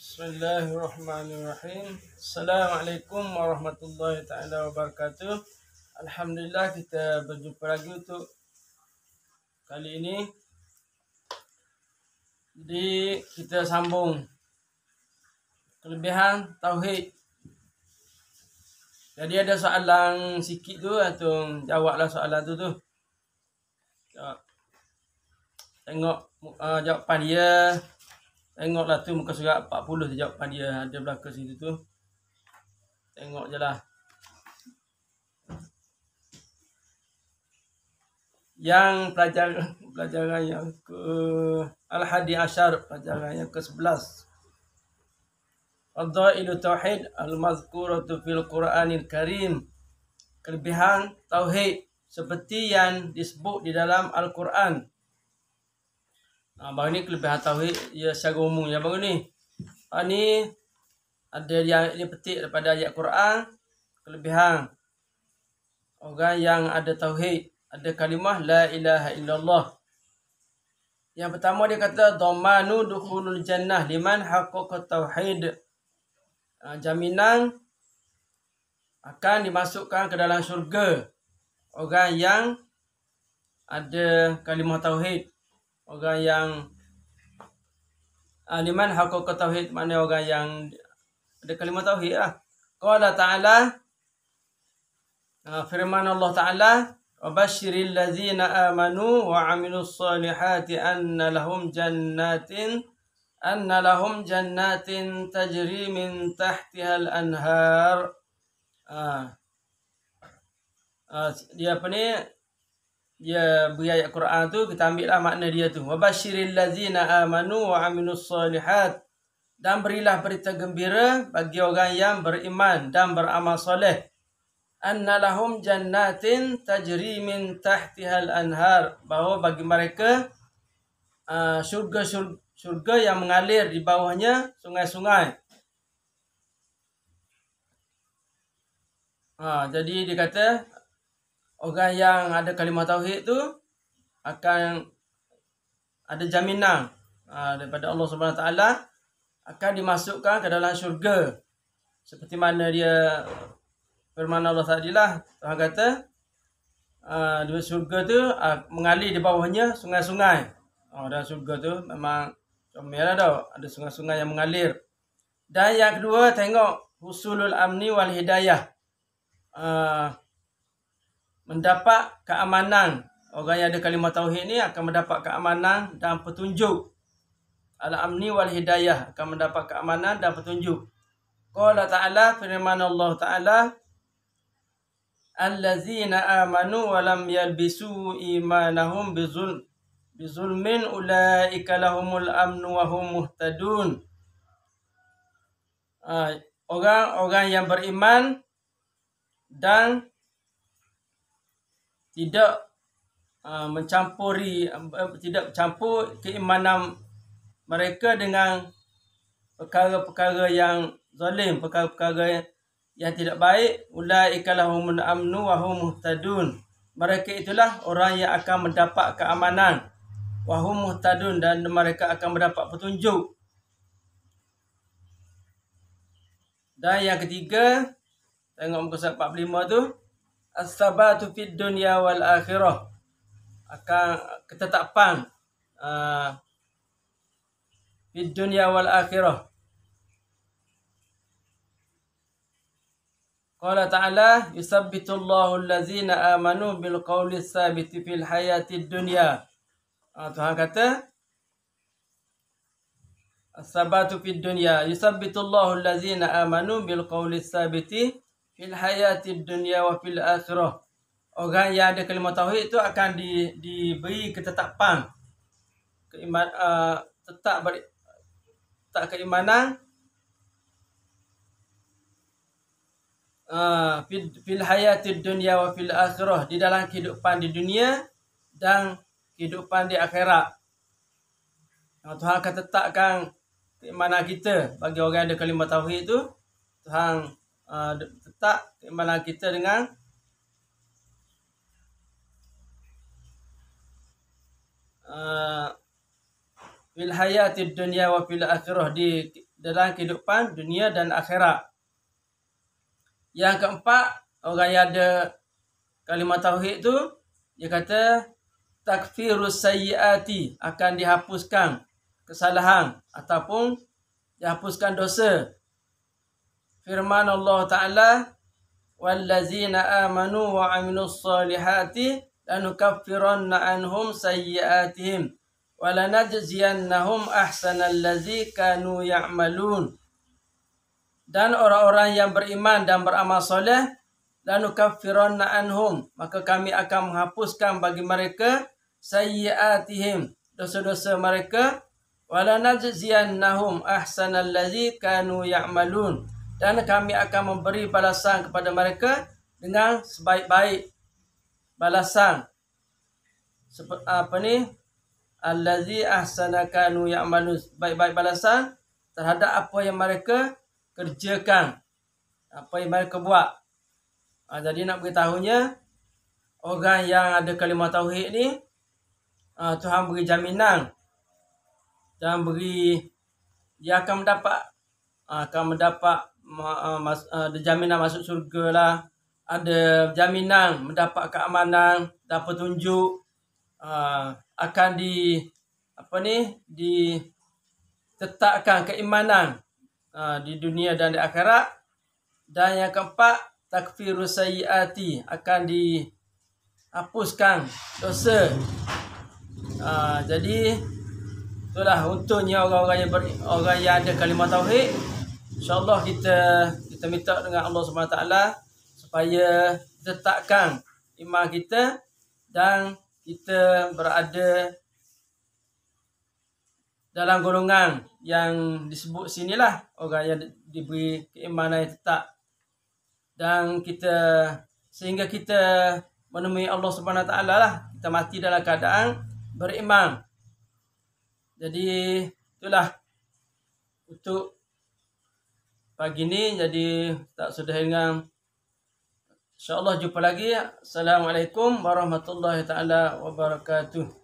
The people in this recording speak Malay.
Bismillahirrahmanirrahim. Assalamualaikum warahmatullahi taala wabarakatuh. Alhamdulillah kita berjumpa lagi untuk kali ini. Jadi kita sambung kelebihan tauhid. Jadi ada soalan sikit tu atau jawablah soalan tu tu. Tengok uh, jawapan dia. Tengoklah tu muka surat 40 jawapan dia ada belaka situ tu. Tengok je lah. Yang pelajar pelajaran yang ke Al-Hadi Ashar, pelajaran yang ke-11. Al-Dha'ilu Tauhid Al-Mazkuratu Fil Quranil Karim. Kelebihan Tauhid seperti yang disebut di dalam Al-Quran. Abang ah, ni kelebihan tauhid ya secara umum ya abang ni. Ha ni ada dia dia petik daripada ayat Quran kelebihan orang yang ada tauhid, ada kalimah la ilaha illallah. Yang pertama dia kata dhamanu dukhulul jannah liman haqqaqa tauhid. Ah, jaminan akan dimasukkan ke dalam syurga orang yang ada kalimah tauhid orang yang uh, liman hakul ketauhid mana orang yang ada kalimat tauhid lah. Qala ta'ala ah, firman Allah ta'ala وَبَشِّرِ الَّذِينَ آمَنُوا وَعَمِلُوا الصَّالِحَاتِ أَنَّ لَهُمْ جَنَّاتٍ أَنَّ لَهُمْ جَنَّاتٍ تَجْرِي مِنْ تَحْتِهَا الْأَنْهَارِ Ah. dia apa ni? Ya beri ayat Quran tu kita ambil lah makna dia tu wabashiril ladzina amanu wa aminus solihat dan berilah berita gembira bagi orang yang beriman dan beramal soleh annalahum jannatin tajri min tahtihal anhar bahawa bagi mereka syurga-syurga ah, yang mengalir di bawahnya sungai-sungai Ha, jadi dia kata orang yang ada kalimah tauhid tu akan ada jaminan aa, ha, daripada Allah Subhanahu taala akan dimasukkan ke dalam syurga seperti mana dia firman Allah tadilah Tuhan kata ha, di syurga tu aa, ha, mengalir di bawahnya sungai-sungai oh, dalam syurga tu memang comelah tau ada sungai-sungai yang mengalir dan yang kedua tengok husulul amni wal hidayah aa, mendapat keamanan orang yang ada kalimah tauhid ni akan mendapat keamanan dan petunjuk al-amni wal hidayah akan mendapat keamanan dan petunjuk qala ta'ala firman Allah ta'ala allazina amanu wa lam yalbisu imanahum bizul bizulmin ulaika lahumul amn wa hum muhtadun orang-orang ah, yang beriman dan tidak uh, mencampuri uh, tidak campur keimanan mereka dengan perkara-perkara yang zalim perkara-perkara yang, yang tidak baik ulaikalahumul amnu wa hum muhtadun mereka itulah orang yang akan mendapat keamanan wa hum muhtadun dan mereka akan mendapat petunjuk dan yang ketiga tengok muka surat 45 tu as-sabatu fid dunya wal akhirah akan ketetapan uh, fid dunya wal akhirah Qala ta'ala yusabbitu Allahu allazina amanu bil qawli sabiti fil hayati dunya uh, Tuhan kata as-sabatu fid dunya yusabbitu Allahu allazina amanu bil qawli sabiti fil hayati dunia wa fil akhirah. Orang yang ada kalimah tauhid itu akan di, diberi ketetapan keiman uh, tetap ber, tak keimanan ah, fil hayati dunia wa fil akhirah di dalam kehidupan di dunia dan kehidupan di akhirat. Ah, Tuhan akan tetapkan keimanan kita bagi orang yang ada kalimah tauhid itu. Tuhan uh, ah, letak timbalan kita dengan uh, fil hayati dunia wa fil akhirah di dalam kehidupan dunia dan akhirat yang keempat orang yang ada kalimah tauhid tu dia kata takfirus sayyiati akan dihapuskan kesalahan ataupun dihapuskan dosa firman Allah Taala wallazina amanu wa amilus solihati lanukaffiranna anhum sayyiatihim walanajziyannahum ahsanal ladzi kanu ya'malun dan orang-orang yang beriman dan beramal soleh lanukaffiranna anhum maka kami akan menghapuskan bagi mereka sayyiatihim dosa-dosa mereka walanajziyannahum ahsanal ladzi kanu ya'malun dan kami akan memberi balasan kepada mereka dengan sebaik-baik balasan Sep, apa ni allazi ahsanakanu ya'malu baik-baik balasan terhadap apa yang mereka kerjakan apa yang mereka buat ha, jadi nak beritahunya orang yang ada kalimah tauhid ni ha, Tuhan beri jaminan dan beri dia akan mendapat ha, akan mendapat Ah, ah, ada jaminan masuk surga lah. Ada jaminan mendapat keamanan dan petunjuk ah, akan di apa ni di tetapkan keimanan di dunia dan di akhirat dan yang keempat takfirus sayyiati akan di hapuskan dosa uh, jadi itulah untungnya orang-orang yang ber, orang yang ada kalimah tauhid InsyaAllah kita kita minta dengan Allah SWT supaya tetapkan iman kita dan kita berada dalam golongan yang disebut sinilah orang yang diberi keimanan yang tetap dan kita sehingga kita menemui Allah Subhanahu taala lah kita mati dalam keadaan beriman jadi itulah untuk pagi ni jadi tak sudah dengan insyaallah jumpa lagi assalamualaikum warahmatullahi taala wabarakatuh